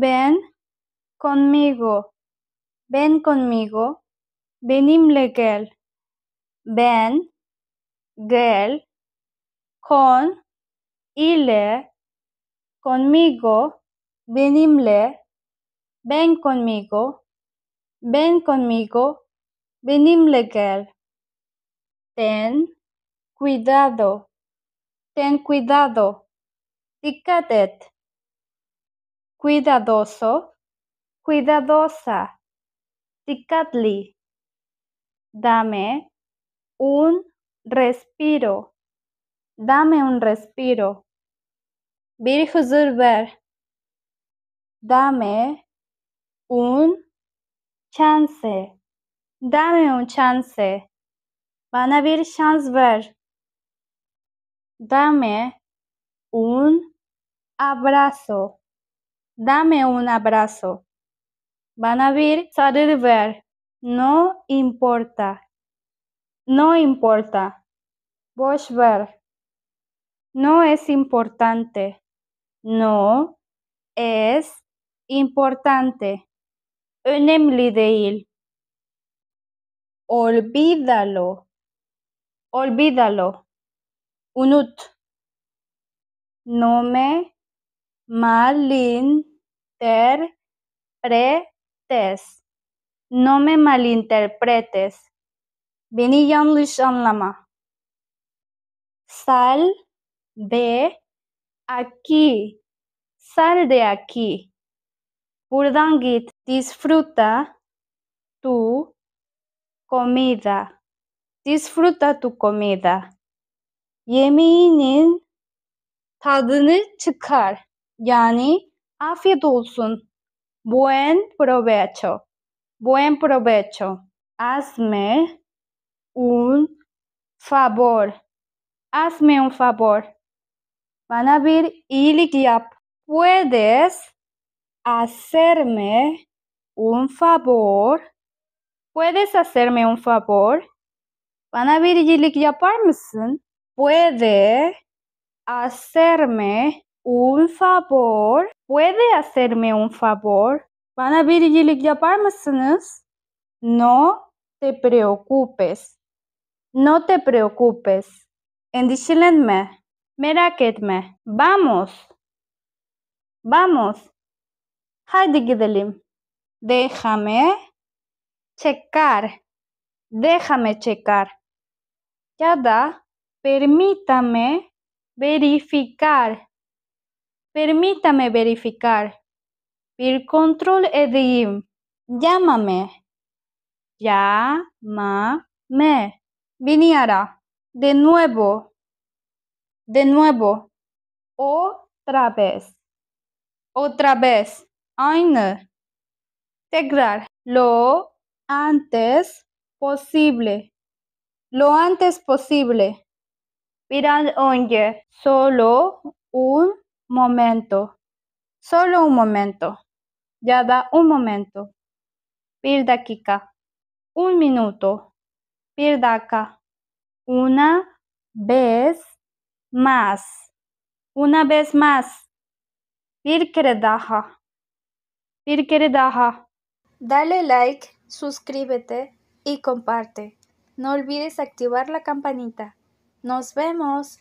Ven conmigo. Ven conmigo. Benimle gel. Ben gel con ile conmigo. Benimle. Ven conmigo. Ven conmigo. Benimle gel. Ten cuidado. Ten cuidado. Ticatet cuidadoso, cuidadosa, ticatli. Dame un respiro, dame un respiro. Bir ver. Dame un chance, dame un chance. a a chance ver. Dame un abrazo. Dame un abrazo. Van a ver, salir ver. No importa. No importa. Vos ver. No es importante. No es importante. Önemli değil. Olvídalo. Olvídalo. Unut. No me malin interpretes. No me malinterpretes. Beni yanlış anlama. Sal de aquí. Sal de aquí. Purdangit git. Disfruta tu comida. Disfruta tu comida. Yemeğinin tadını çıkar. Yani Afiyet Buen provecho. Buen provecho. Hazme un favor. Hazme un favor. Van a ver yap. ¿Puedes hacerme un favor? ¿Puedes hacerme un favor? Van a ver yapar mısın? Puede hacerme un favor? ¿Puede hacerme un favor? van a ver No te preocupes. No te preocupes. Endişelenme. que Vamos. Vamos. Haydi gidelim. Déjame checar. Déjame checar. Ya permítame verificar. Permítame verificar. Pir Control Edim. Llámame. Llámame. Viniara. De nuevo. De nuevo. Otra vez. Otra vez. Aine. Tegrar. Lo antes posible. Lo antes posible. Viral onge. Solo un momento, solo un momento, ya da un momento, Pirdakika. un minuto, Pirdaka. una vez más, una vez más, pirkeredaja, pirkeredaja. Dale like, suscríbete y comparte. No olvides activar la campanita. Nos vemos.